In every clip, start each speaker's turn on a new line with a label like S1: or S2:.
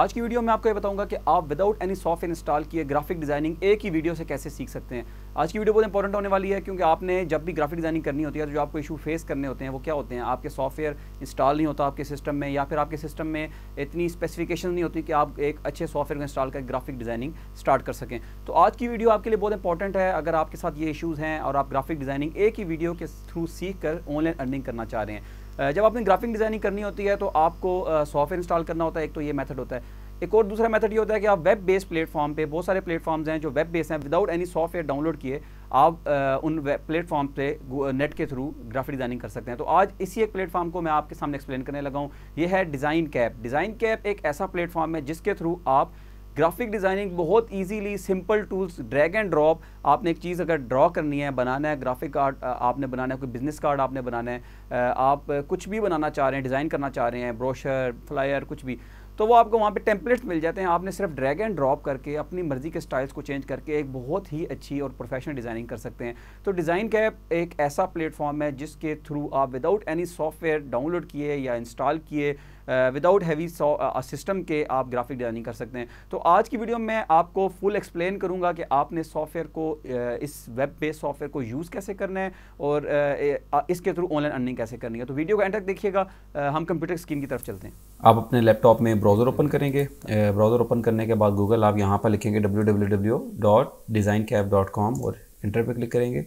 S1: आज की वीडियो में आपको ये बताऊंगा कि आप विदाउट एनी सॉफ्टवेयर इंस्टॉल किए ग्राफिक डिजाइनिंग एक ही वीडियो से कैसे सीख सकते हैं आज की वीडियो बहुत इंपॉर्टेंट होने वाली है क्योंकि आपने जब भी ग्राफिक डिजाइनिंग करनी होती है तो जो आपको इशू फेस करने होते हैं वो क्या होते हैं आपके सॉफ्टवेयर इंस्टॉल नहीं होता आपके सिस्टम में या फिर आपके सिस्टम में इतनी स्पेसिफिकेशन नहीं होती कि आप एक अच्छे सॉफ्टवेयर को इंस्टॉल कर ग्राफिक डिजाइनिंग स्टार्ट कर सकें तो आज की वीडियो आपके लिए बहुत इंपॉर्टेंट है अगर आपके साथ ये इशूज़ हैं और आप ग्राफिक डिजाइनिंग एक ही वीडियो के थ्रू सीख कर ऑनलाइन अर्निंग करना चाह रहे हैं जब आपने ग्राफिक डिज़ाइनिंग करनी होती है तो आपको सॉफ्टवेयर इंस्टॉल करना होता है एक तो ये मेथड होता है एक और दूसरा मेथड ये होता है कि आप वेब बेस्ड प्लेटफॉर्म पे बहुत सारे प्लेटफॉर्म्स हैं जो वेब बेस्ड हैं विदाउट एनी सॉफ्टवेयर डाउनलोड किए आप उन प्लेटफॉर्म पे नेट के थ्रू ग्राफिक डिज़ाइनिंग कर सकते हैं तो आज इसी एक प्लेटफॉर्म को मैं आपके सामने एक्सप्लेन करने लगा हूँ यह है डिज़ाइन कैप डिज़ाइन कैप एक ऐसा प्लेटफॉर्म है जिसके थ्रू आप ग्राफिक डिज़ाइनिंग बहुत easily simple tools drag and drop आपने एक चीज़ अगर ड्रॉ करनी है बनाना है ग्राफिक कार्ड आपने बनाना है कोई बिजनेस कार्ड आपने बनाना है आप कुछ भी बनाना चाह रहे हैं डिज़ाइन करना चाह रहे हैं ब्रोशर फ्लायर कुछ भी तो वो आपको वहाँ पे टेम्पलेट्स मिल जाते हैं आपने सिर्फ ड्रैग एंड ड्रॉप करके अपनी मर्जी के स्टाइल्स को चेंज करके एक बहुत ही अच्छी और प्रोफेशनल डिज़ाइनिंग कर सकते हैं तो डिज़ाइन कैप एक ऐसा प्लेटफॉर्म है जिसके थ्रू आप विदाउट एनी सॉफ्टवेयर डाउनलोड किए या इंस्टॉल किए विदाउट हैवी सिस्टम के आप ग्राफिक डिज़ाइनिंग कर सकते हैं तो आज की वीडियो में आपको फुल एक्सप्लेन करूँगा कि आपने सॉफ्टवेयर को uh, इस वेब बेस्ड सॉफ्टवेयर को यूज़ कैसे करना है और uh, इसके थ्रू ऑनलाइन अर्निंग कैसे करनी है तो वीडियो को एंड तक देखिएगा uh, हम कंप्यूटर स्कीम की तरफ चलते हैं आप अपने लैपटॉप में ब्राउज़र ओपन करेंगे ब्राउज़र ओपन करने के बाद गूगल आप यहाँ पर लिखेंगे डब्ल्यू और इंटर पे क्लिक करेंगे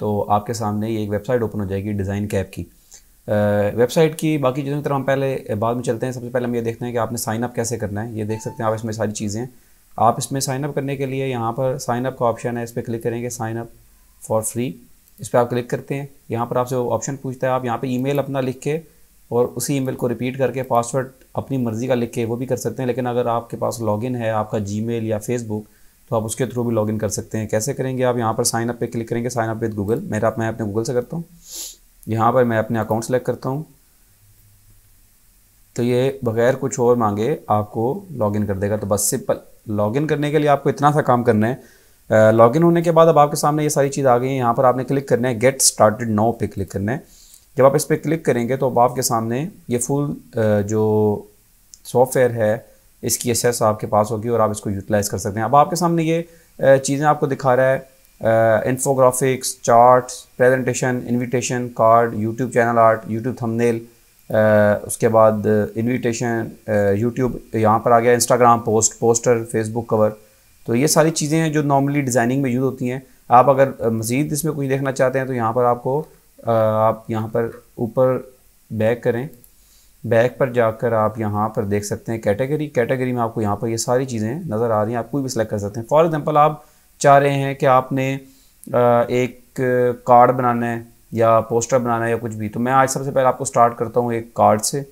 S1: तो आपके सामने ये एक वेबसाइट ओपन हो जाएगी डिज़ाइन कैप की वेबसाइट की बाकी चीज़ों की तरह हम पहले बाद में चलते हैं सबसे पहले हम ये देखते हैं कि आपने साइनअप कैसे करना है ये देख सकते हैं आप इसमें सारी चीज़ें आप इसमें साइनअप करने के लिए यहाँ पर साइनअप का ऑप्शन है इस पर क्लिक करेंगे साइनअप फॉर फ्री इस पर आप क्लिक करते हैं यहाँ पर आपसे ऑप्शन पूछता है आप यहाँ पर ई अपना लिख के और उसी ईमेल को रिपीट करके पासवर्ड अपनी मर्ज़ी का लिख के वो भी कर सकते हैं लेकिन अगर आपके पास लॉगिन है आपका जी या फेसबुक तो आप उसके थ्रू भी लॉगिन कर सकते हैं कैसे करेंगे आप यहाँ पर साइन अप पे क्लिक करेंगे साइन अप विद गूगल मेरा मैं अपने गूगल से करता हूँ यहाँ पर मैं अपने अकाउंट सेलेक्ट करता हूँ तो ये बगैर कुछ और मांगे आपको लॉगिन कर देगा तो बस सिंपल लॉगिन करने के लिए आपको इतना सा काम करना है लॉगिन होने के बाद अब आपके सामने ये सारी चीज़ आ गई है यहाँ पर आपने क्लिक करना है गेट स्टार्टेड नाउ पे क्लिक करना है जब आप इस पर क्लिक करेंगे तो अब आपके सामने ये फुल जो सॉफ्टवेयर है इसकी एसेस आपके पास होगी और आप इसको यूटिलाइज़ कर सकते हैं अब आपके सामने ये चीज़ें आपको दिखा रहा है infographics chart presentation invitation card YouTube channel art YouTube thumbnail उसके बाद इनविटेशन यूट्यूब यहाँ पर आ गया Instagram post poster Facebook cover तो ये सारी चीज़ें हैं जो नॉर्मली डिज़ाइनिंग में यूज़ होती हैं आप अगर मज़ीद इसमें कुछ देखना चाहते हैं तो यहाँ पर आपको आप यहाँ पर ऊपर बैक करें बैक पर जाकर आप यहाँ पर देख सकते हैं कैटेगरी कैटेगरी में आपको यहाँ पर ये यह सारी चीज़ें नज़र आ रही हैं आप कोई भी सिलेक्ट कर सकते हैं फॉर एग्ज़ाम्पल आप चाह रहे हैं कि आपने एक कार्ड बनाना है या पोस्टर बनाना है या कुछ भी तो मैं आज सबसे पहले आपको स्टार्ट करता हूँ एक कार्ड से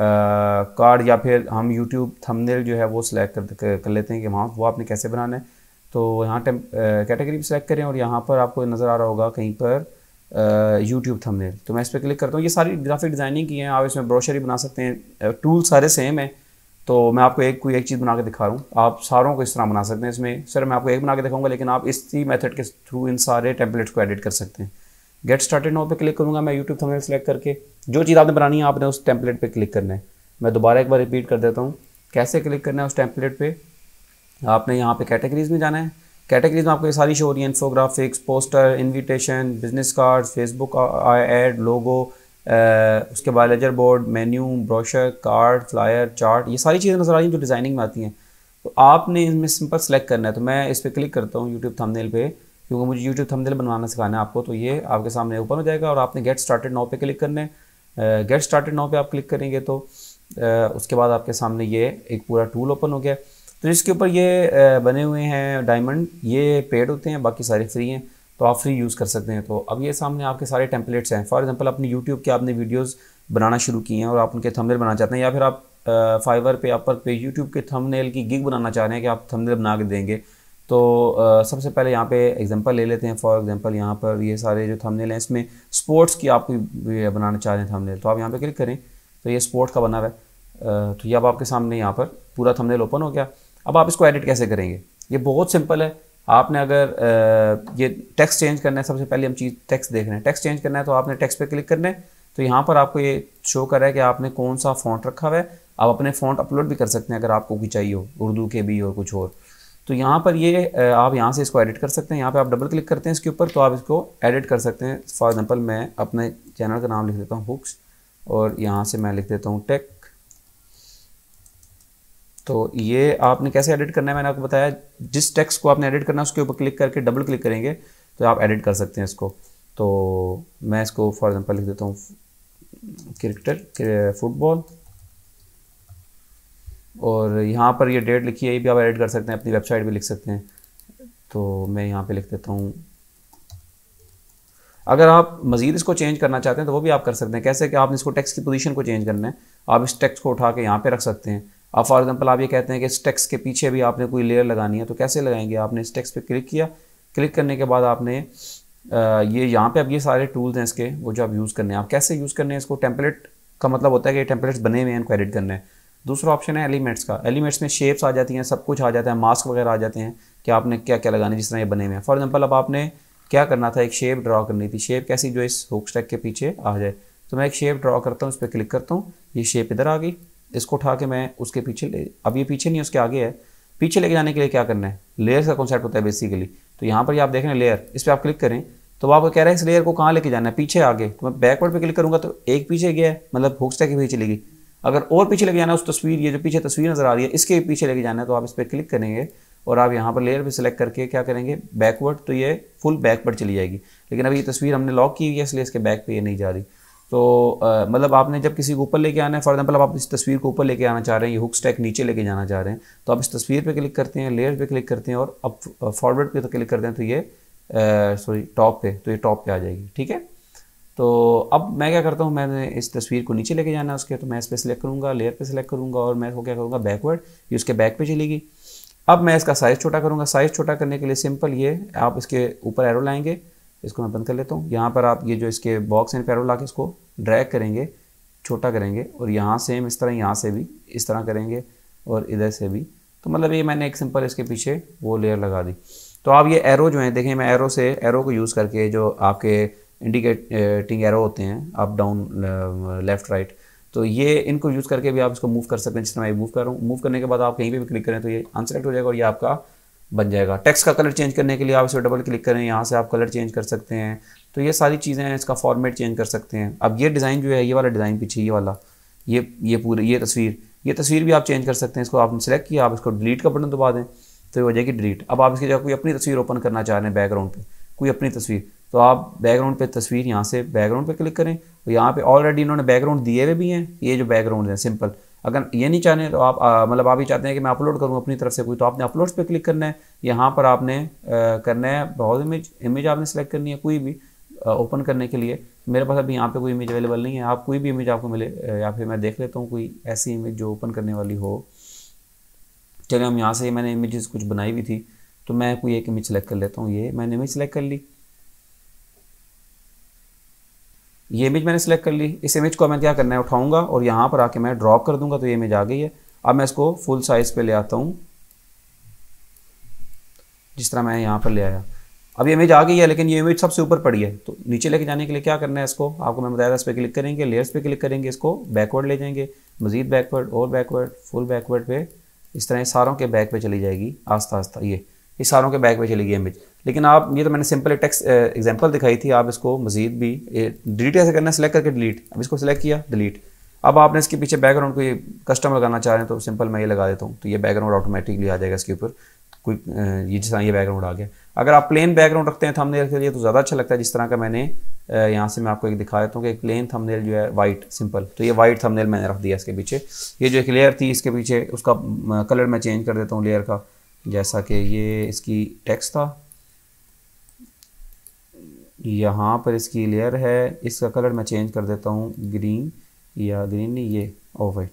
S1: कार्ड या फिर हम यूट्यूब थमनेल जो है वो सिलेक्ट कर, कर लेते हैं कि वहाँ वो आपने कैसे बनाना है तो यहाँ कैटेगरी भी सिलेक्ट करें और यहाँ पर आपको नज़र आ रहा होगा कहीं पर यूट्यूब थंबनेल तो मैं इस पर क्लिक करता हूँ ये सारी ग्राफिक डिज़ाइनिंग की हैं आप इसमें ब्रोशरी बना सकते हैं टूल सारे सेम हैं तो मैं आपको एक कोई एक चीज़ बना के दिखा रहा हूँ आप सारों को इस तरह बना सकते हैं इसमें सर मैं आपको एक बना के दिखाऊंगा लेकिन आप इसी मेथड के थ्रू इन सारे टेम्पलेट्स को एडिट कर सकते हैं गेट स्टार्टेड नाउ पे क्लिक करूँगा मैं यूट्यूब थंबनेल सेलेक्ट करके जो चीज़ आपने बनानी है आपने उस टेम्पलेट पर क्लिक करना है मैं दोबारा एक बार रिपीट कर देता हूँ कैसे क्लिक करना है उस टेम्पलेट पर आपने यहाँ पर कैटेगरीज में जाना है कैटेगरीज में आपको ये सारी शो हो रही है infographics poster invitation business card Facebook ad logo उसके बाद leaderboard menu brochure card flyer chart ये सारी चीज़ें नज़र आ रही हैं जो डिज़ाइनिंग में आती हैं तो आपने इसमें सिंपल सेलेक्ट करना है तो मैं इस पर क्लिक करता हूँ यूट्यूब थंबनेल पे क्योंकि मुझे यूट्यूब थंबनेल बनवाना सिखाना है आपको तो ये आपके सामने ओपन हो जाएगा और आपने गेट स्टार्टेड नाउ पे क्लिक करना है गेट स्टार्टेड नाउ पे आप क्लिक करेंगे तो uh, उसके बाद आपके सामने ये एक पूरा टूल ओपन हो गया तो इसके ऊपर ये बने हुए हैं डायमंड ये पेड होते हैं बाकी सारे फ्री हैं तो आप फ्री यूज़ कर सकते हैं तो अब ये सामने आपके सारे टेम्पलेट्स हैं फॉर एग्जांपल अपनी यूट्यूब के आपने वीडियोस बनाना शुरू किए हैं और आप उनके थंबनेल बनाना चाहते हैं या फिर आप फाइवर पे आप पे यूट्यूब के थंबनेल की गिग बनाना चाह रहे हैं कि आप थंबनेल बना के देंगे तो आ, सबसे पहले यहाँ पे एग्जांपल ले लेते हैं फॉर एग्जांपल यहाँ पर ये सारे जो थंबनेल हैं इसमें स्पोर्ट्स की आप बनाना चाह रहे हैं थंबनेल तो आप यहाँ पे क्लिक करें तो ये स्पोर्ट्स का बना हुआ है तो ये अब आपके सामने यहाँ पर पूरा थंबनेल ओपन हो गया अब आप इसको एडिट कैसे करेंगे ये बहुत सिंपल है आपने अगर ये टेक्स्ट चेंज करना है सबसे पहले हम चीज़ टेक्स्ट देख रहे हैं टेक्स्ट चेंज करना है तो आपने टेक्स्ट पे क्लिक करना है तो यहाँ पर आपको ये शो कर रहा है कि आपने कौन सा फ़ॉन्ट रखा हुआ है आप अपने फ़ॉन्ट अपलोड भी कर सकते हैं अगर आपको भी चाहिए हो उर्दू के भी और कुछ और तो यहाँ पर ये आप यहाँ से इसको एडिट कर सकते हैं यहाँ पर आप डबल क्लिक करते हैं इसके ऊपर तो आप इसको एडिट कर सकते हैं फॉर एग्जाम्पल मैं अपने चैनल का नाम लिख देता हूँ हुक्स और यहाँ से मैं लिख देता हूँ टेक तो ये आपने कैसे एडिट करना है मैंने आपको बताया जिस टेक्स्ट को आपने एडिट करना है उसके ऊपर क्लिक करके डबल क्लिक करेंगे तो आप एडिट कर सकते हैं इसको तो मैं इसको फॉर एग्जांपल लिख देता हूँ क्रिकेटर फुटबॉल और यहाँ पर ये डेट लिखी है ये भी आप एडिट कर सकते हैं अपनी वेबसाइट भी लिख सकते हैं तो मैं यहाँ पे लिख देता हूँ अगर आप मज़ीद इसको चेंज करना चाहते हैं तो वो भी आप कर सकते हैं कैसे कि आपने इसको टेक्स्ट की पोजीशन को चेंज करना है आप इस टेक्स्ट को उठा के यहाँ पे रख सकते हैं अब फॉर एग्जांपल आप ये कहते हैं कि स्टेक्स के पीछे भी आपने कोई लेयर लगानी है तो कैसे लगाएंगे आपने इस पे क्लिक किया क्लिक करने के बाद आपने ये यहाँ पे अब ये सारे टूल्स हैं इसके वो जो आप यूज़ करने हैं आप कैसे यूज़ करने हैं इसको टेम्पलेट का मतलब होता है कि टेम्पलेट्स बने हुए हैं इनको एडिट करने हैं दूसरा ऑप्शन है एलिमेंट्स का एलिमेंट्स में शेप्स आ जाती हैं सब कुछ आ जाता है मास्क वगैरह आ जाते हैं कि आपने क्या क्या लगाने जिस तरह ये बने हुए हैं फॉर एग्जाम्पल अब आपने क्या करना था एक शेप ड्रा करनी थी शेप कैसी जो इस हुक स्टैक के पीछे आ जाए तो मैं एक शेप ड्रा करता हूँ इस पर क्लिक करता हूँ ये शेप इधर आ गई इसको उठा के मैं उसके पीछे ले अब ये पीछे नहीं उसके आगे है पीछे लेके जाने के लिए क्या करना है लेयर्स का कॉन्सेप्ट होता है बेसिकली तो यहाँ पर आप देख रहे हैं लेयर इस पर आप क्लिक करें तो आपको कह रहा है इस लेयर को कहाँ लेके जाना है पीछे आगे तो मैं बैकवर्ड पर क्लिक करूँगा तो एक पीछे गया है मतलब हुक स्टैक के पीछे चलेगी अगर और पीछे लेके जाना है उस तस्वीर ये जो पीछे तस्वीर नज़र आ रही है इसके पीछे लेके जाना है तो आप इस पर क्लिक करेंगे और आप यहाँ पर लेयर भी सिलेक्ट करके क्या करेंगे बैकवर्ड तो ये फुल बैकवर्ड चली जाएगी लेकिन अभी ये तस्वीर हमने लॉक की हुई है इसलिए इसके बैक पे ये नहीं जा रही तो मतलब आपने जब किसी को ऊपर लेके आना है फॉर एग्जाम्पल आप इस तस्वीर को ऊपर लेके आना चाह रहे हैं ये हुक स्टैक नीचे लेके जाना चाह रहे हैं तो आप इस तस्वीर पे क्लिक करते हैं लेयर पे क्लिक करते हैं और अब फॉरवर्ड पे तो क्लिक करते हैं तो ये सॉरी टॉप पे तो ये टॉप पे आ जाएगी ठीक है तो अब मैं क्या करता हूँ मैंने इस तस्वीर को नीचे लेके जाना है उसके तो मैं इस पर सिलेक्ट करूँगा लेयर पर सिलेक्ट करूँगा और मैं वो क्या करूँगा बैकवर्ड ये उसके बैक पर चलेगी अब मैं इसका साइज़ छोटा करूँगा साइज़ छोटा करने के लिए सिंपल ये आप इसके ऊपर एरो लाएंगे इसको मैं बंद कर लेता हूँ यहाँ पर आप ये जो इसके बॉक्स हैं पैरो ला के इसको ड्रैग करेंगे छोटा करेंगे और यहाँ सेम इस तरह यहाँ से भी इस तरह करेंगे और इधर से भी तो मतलब ये मैंने एक सिंपल इसके पीछे वो लेयर लगा दी तो आप ये एरो जो है देखें मैं एरो से एरो को यूज़ करके जो आपके इंडिकेटिंग एरो होते हैं अप डाउन लेफ्ट राइट तो ये इनको यूज़ करके भी आप इसको मूव कर सकते हैं जिस तरह मैं मूव कर रहा हूँ मूव करने के बाद आप कहीं पे भी क्लिक करें तो ये अनसेलेक्ट हो जाएगा और ये आपका बन जाएगा टेक्स्ट का कलर चेंज करने के लिए आप इसे डबल क्लिक करें यहाँ से आप कलर चेंज कर सकते हैं तो ये सारी चीज़ें हैं इसका फॉर्मेट चेंज कर सकते हैं अब ये डिज़ाइन जो है ये वाला डिज़ाइन पीछे ये वाला ये ये पूरी ये तस्वीर ये तस्वीर भी आप चेंज कर सकते हैं इसको आपने सेलेक्ट किया आप इसको डिलीट का बटन दबा दें तो ये हो जाएगी डिलीट अब आप इसकी जगह कोई अपनी तस्वीर ओपन करना चाह रहे हैं बैकग्राउंड पे कोई अपनी तस्वीर तो आप बैकग्राउंड पे तस्वीर यहाँ से बैकग्राउंड पे क्लिक करें तो यहाँ पे ऑलरेडी इन्होंने बैकग्राउंड दिए हुए भी हैं ये जो बैकग्राउंड हैं सिंपल अगर ये नहीं चाहें तो आप मतलब आप ही चाहते हैं कि मैं अपलोड करूँ अपनी तरफ से कोई तो आपने अपलोड्स पे क्लिक करना है यहाँ पर आपने करना है बहुत इमेज इमेज आपने सेलेक्ट करनी है कोई भी ओपन करने के लिए मेरे पास अभी यहाँ पे कोई इमेज अवेलेबल नहीं है आप कोई भी इमेज आपको मिले या फिर मैं देख लेता हूँ कोई ऐसी इमेज जो ओपन करने वाली हो चलिए हम यहाँ से मैंने इमेजेस कुछ बनाई हुई थी तो मैं कोई एक इमेज सेलेक्ट कर लेता हूँ ये मैंने इमेज सेलेक्ट कर ली ये इमेज मैंने सेलेक्ट कर ली इस इमेज को मैं क्या करना है उठाऊंगा और यहाँ पर आके मैं ड्रॉप कर दूंगा तो ये इमेज आ गई है अब मैं इसको फुल साइज़ पे ले आता हूँ जिस तरह मैं यहाँ पर ले आया अब ये इमेज आ गई है लेकिन ये इमेज सबसे ऊपर पड़ी है तो नीचे लेके जाने के लिए क्या करना है इसको आपको मैं बताया इस पर क्लिक करेंगे लेयर्स पे क्लिक करेंगे इसको बैकवर्ड ले जाएंगे मजीद बैकवर्ड और बैकवर्ड फुल बैकवर्ड पे इस तरह सारों के बैक पे चली जाएगी आस्ता आस्ता ये इस सारों के बैक पे चली गई इमेज लेकिन आप ये तो मैंने सिंपल एक टेक्स एग्जाम्पल दिखाई थी आप इसको मजीद भी डिलीट ऐसे करना है सिलेक्ट करके डिलीट अब इसको सिलेक्ट किया डिलीट अब आपने इसके पीछे बैकग्राउंड को ये कस्टम लगाना चाह रहे हैं तो सिंपल मैं ये लगा देता हूँ तो ये बैकग्राउंड ऑटोमेटिकली आ जाएगा इसके ऊपर कोई ये जिस ये बैकग्राउंड आ गया अगर आप प्लेन बैकग्राउंड रखते हैं थमनेल के लिए तो ज़्यादा अच्छा लगता है जिस तरह का मैंने यहाँ से मैं आपको एक दिखा देता हूँ कि एक प्लेन थमनेल जो है वाइट सिंपल तो ये वाइट थमनेल मैंने रख दिया इसके पीछे ये जो एक लेयर थी इसके पीछे उसका कलर मैं चेंज कर देता हूँ लेयर का जैसा कि ये इसकी टेक्स था यहाँ पर इसकी लेयर है इसका कलर मैं चेंज कर देता हूँ ग्रीन या ग्रीन नहीं ये ऑफ वाइट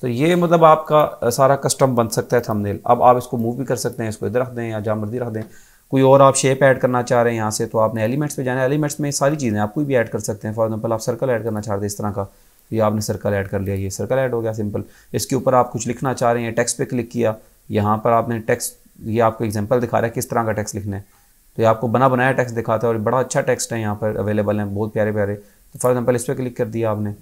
S1: तो ये मतलब आपका सारा कस्टम बन सकता है थंबनेल अब आप इसको मूव भी कर सकते हैं इसको इधर रख दें या जहाँ मर्जी रख दें कोई और आप शेप ऐड करना चाह रहे हैं यहाँ से तो आपने एलिमेंट्स पे जाना है एलिमेंट्स में सारी चीज़ें आप कोई भी ऐड कर सकते हैं फॉर एग्जाम्पल आप सर्कल ऐड करना चाह रहे हैं इस तरह का तो ये आपने सर्कल ऐड कर लिया ये सर्कल ऐड हो गया सिंपल इसके ऊपर आप कुछ लिखना चाह रहे हैं टेक्स्ट पे क्लिक किया यहाँ पर आपने टेक्स्ट ये आपको एग्जाम्पल दिखा रहा है किस तरह का टेक्स्ट लिखना है तो ये आपको बना बनाया टेक्स्ट दिखाता है और बड़ा अच्छा टेक्स्ट है यहाँ पर अवेलेबल है बहुत प्यारे प्यारे तो फॉर एग्जाम्पल इस पर क्लिक कर दिया आपने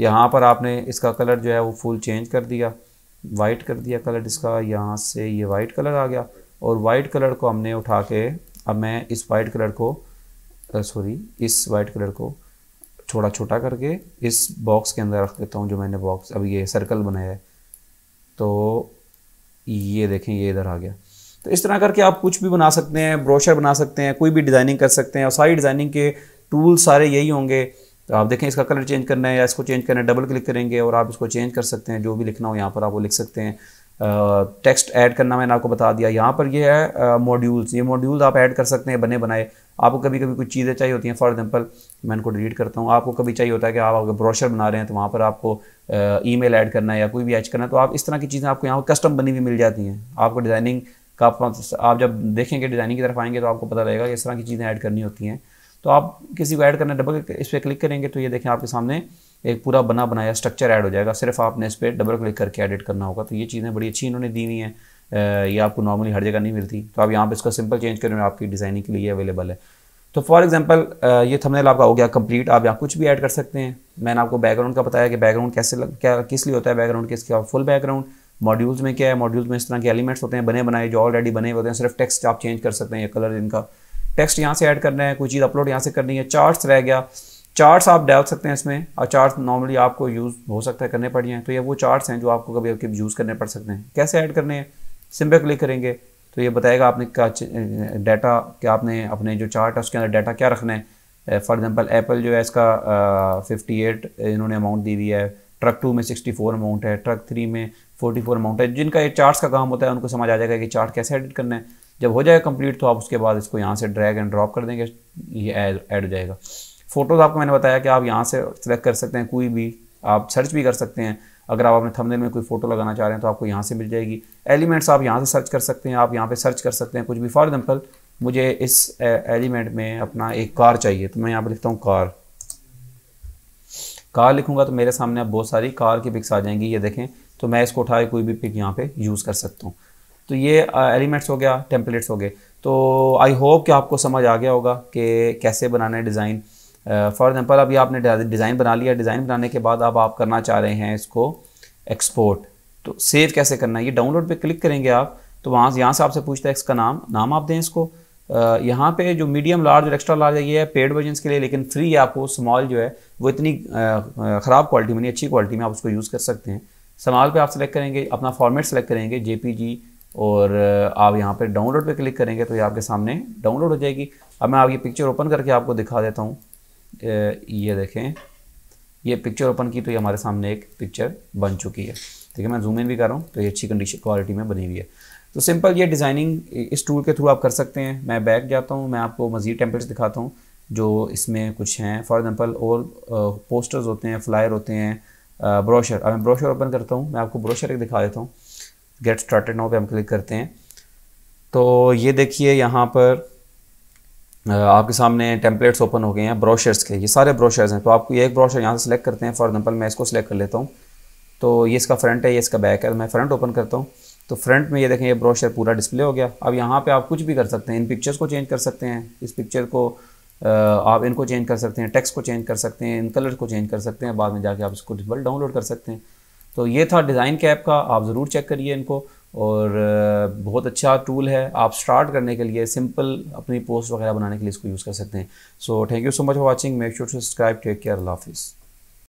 S1: यहाँ पर आपने इसका कलर जो है वो फुल चेंज कर दिया वाइट कर दिया कलर इसका यहाँ से ये वाइट कलर आ गया और वाइट कलर को हमने उठा के अब मैं इस वाइट कलर को सॉरी इस वाइट कलर को छोटा छोटा करके इस बॉक्स के अंदर रख देता हूँ जो मैंने बॉक्स अब ये सर्कल बनाया है तो ये देखें ये इधर आ गया तो इस तरह करके आप कुछ भी बना सकते हैं ब्रोशर बना सकते हैं कोई भी डिज़ाइनिंग कर सकते हैं और सारी डिज़ाइनिंग के टूल सारे यही होंगे तो आप देखें इसका कलर चेंज करना है या इसको चेंज करना है डबल क्लिक करेंगे और आप इसको चेंज कर सकते हैं जो भी लिखना हो यहाँ पर आप वो लिख सकते हैं टेक्स्ट ऐड करना मैंने आपको बता दिया यहाँ पर ये है मॉड्यूल्स uh, ये मॉड्यूल्स आप ऐड कर सकते हैं बने बनाए आपको कभी कभी कुछ चीज़ें चाहिए होती हैं फॉर एग्जांपल मैं इनको डिलीट करता हूँ आपको कभी चाहिए होता है कि आप अगर ब्रोशर बना रहे हैं तो वहाँ पर आपको ई मेल ऐड करना है या कोई भी ऐड करना है तो आप इस तरह की चीज़ें आपको यहाँ पर कस्टम बनी हुई मिल जाती हैं आपको डिज़ाइनिंग का आप, आप जब देखेंगे डिज़ाइनिंग की तरफ आएंगे तो आपको पता रहेगा कि इस तरह की चीज़ें ऐड करनी होती हैं तो आप किसी को ऐड करना डबल इस पर क्लिक करेंगे तो ये देखें आपके सामने एक पूरा बना बनाया स्ट्रक्चर ऐड हो जाएगा सिर्फ आपने इस पर डबल क्लिक करके एडिट करना होगा तो ये चीज़ें बड़ी अच्छी इन्होंने दी हुई हैं ये आपको नॉर्मली हर जगह नहीं मिलती तो आप यहाँ पर इसका सिंपल चेंज करें आपकी डिज़ाइनिंग के लिए अवेलेबल है तो फॉर एग्जाम्पल ये थंबनेल आपका हो गया कंप्लीट आप यहाँ कुछ भी ऐड कर सकते हैं मैंने आपको बैकग्राउंड का बताया कि बैकग्राउंड कैसे लग, क्या किस लिए होता है बैकग्राउंड किसके फुल बैकग्राउंड मॉड्यूल्स में क्या है मॉड्यूल्स में इस तरह के एलिमेंट्स होते हैं बने बनाए जो ऑलरेडी बने होते हैं सिर्फ टेक्स्ट आप चेंज कर सकते हैं या कलर इनका टेक्स्ट यहाँ से ऐड करना है कोई चीज़ अपलोड यहाँ से करनी है चार्ट्स रह गया चार्ट्स आप डाल सकते हैं इसमें और चार्ट नॉर्मली आपको यूज़ हो सकता है करने पड़ जाए तो ये वो चार्ट्स हैं जो आपको कभी कभी यूज़ करने पड़ सकते हैं कैसे ऐड करने हैं सिंपल क्लिक करेंगे तो ये बताएगा आपने क्या डाटा क्या आपने अपने जो चार्ट है उसके अंदर डाटा क्या रखना है फॉर एग्जांपल एप्पल जो है इसका फिफ्टी एट इन्होंने अमाउंट दी हुई है ट्रक टू में 64 अमाउंट है ट्रक थ्री में 44 अमाउंट है जिनका ये चार्ट्स का काम होता है उनको समझ आ जाएगा कि चार्ट कैसे एडिट करना है जब हो जाएगा कंप्लीट तो आप उसके बाद इसको यहाँ से ड्रैग एंड ड्रॉप कर देंगे ये ऐड हो जाएगा फ़ोटोज़ आपको मैंने बताया कि आप यहाँ से सिलेक्ट कर सकते हैं कोई भी आप सर्च भी कर सकते हैं अगर आप अपने थंबनेल में कोई फोटो लगाना चाह रहे हैं तो आपको यहाँ से मिल जाएगी एलिमेंट्स आप यहाँ से सर्च कर सकते हैं आप यहाँ पे सर्च कर सकते हैं कुछ भी फॉर एग्जांपल मुझे इस एलिमेंट में अपना एक कार चाहिए तो मैं यहाँ पे लिखता हूँ कार कार लिखूंगा तो मेरे सामने अब बहुत सारी कार की पिक्स आ जाएंगी ये देखें तो मैं इसको उठाए कोई भी पिक यहाँ पे यूज़ कर सकता हूँ तो ये एलिमेंट्स हो गया टेम्पलेट्स हो गए तो आई होप कि आपको समझ आ गया होगा कि कैसे बनाना है डिज़ाइन फॉर एग्ज़ाम्पल अभी आपने डिज़ाइन बना लिया डिज़ाइन बनाने के बाद अब आप करना चाह रहे हैं इसको एक्सपोर्ट तो सेव कैसे करना है ये डाउनलोड पे क्लिक करेंगे आप तो वहाँ यहाँ से आपसे पूछता है इसका नाम नाम आप दें इसको यहाँ पे जो मीडियम लार्ज और एक्स्ट्रा लार्ज है ये है पेड वर्जन के लिए लेकिन फ्री आपको स्मॉल जो है वो इतनी ख़राब क्वालिटी में नहीं अच्छी क्वालिटी में आप उसको यूज़ कर सकते हैं स्मॉल पे आप सेलेक्ट करेंगे अपना फॉर्मेट सेलेक्ट करेंगे जे और आप यहाँ पर डाउनलोड पर क्लिक करेंगे तो ये आपके सामने डाउनलोड हो जाएगी अब मैं आप ये पिक्चर ओपन करके आपको दिखा देता हूँ ये देखें ये पिक्चर ओपन की तो ये हमारे सामने एक पिक्चर बन चुकी है ठीक है मैं जूम इन भी कर रहा हूँ तो ये अच्छी कंडीशन क्वालिटी में बनी हुई है तो सिंपल ये डिज़ाइनिंग इस टूल के थ्रू आप कर सकते हैं मैं बैक जाता हूँ मैं आपको मज़ीद टेम्पलेट्स दिखाता हूँ जो इसमें कुछ हैं फॉर एग्ज़ाम्पल और पोस्टर्स होते हैं फ्लायर होते हैं ब्रोशर अब मैं ब्रोशर ओपन करता हूँ मैं आपको ब्रोशर एक दिखा देता हूँ गेट स्टार्टेड नाउ पे हम क्लिक करते हैं तो ये देखिए यहाँ पर आपके सामने टेम्पलेट्स ओपन हो गए हैं ब्रोशर्स के ये सारे ब्रोशर्स हैं तो आपको ये एक ब्रोशर यहाँ से सिलेक्ट करते हैं फॉर एग्जाम्पल मैं इसको सिलेक्ट कर लेता हूँ तो ये इसका फ्रंट है ये इसका बैक है मैं फ्रंट ओपन करता हूँ तो फ्रंट में ये देखें ये ब्रोशर पूरा डिस्प्ले हो गया अब यहाँ पे आप कुछ भी कर सकते हैं इन पिक्चर्स को चेंज कर सकते हैं इस पिक्चर को आप इनको चेंज कर सकते हैं टेक्स को चेंज कर सकते हैं इन कलर्स को चेंज कर सकते हैं बाद में जाके आप इसको डिफल डाउनलोड कर सकते हैं तो ये था डिज़ाइन कैप का आप ज़रूर चेक करिए इनको और बहुत अच्छा टूल है आप स्टार्ट करने के लिए सिंपल अपनी पोस्ट वगैरह बनाने के लिए इसको यूज़ कर सकते हैं so thank you so much for watching make sure to subscribe take care अल्लाह हाफिज़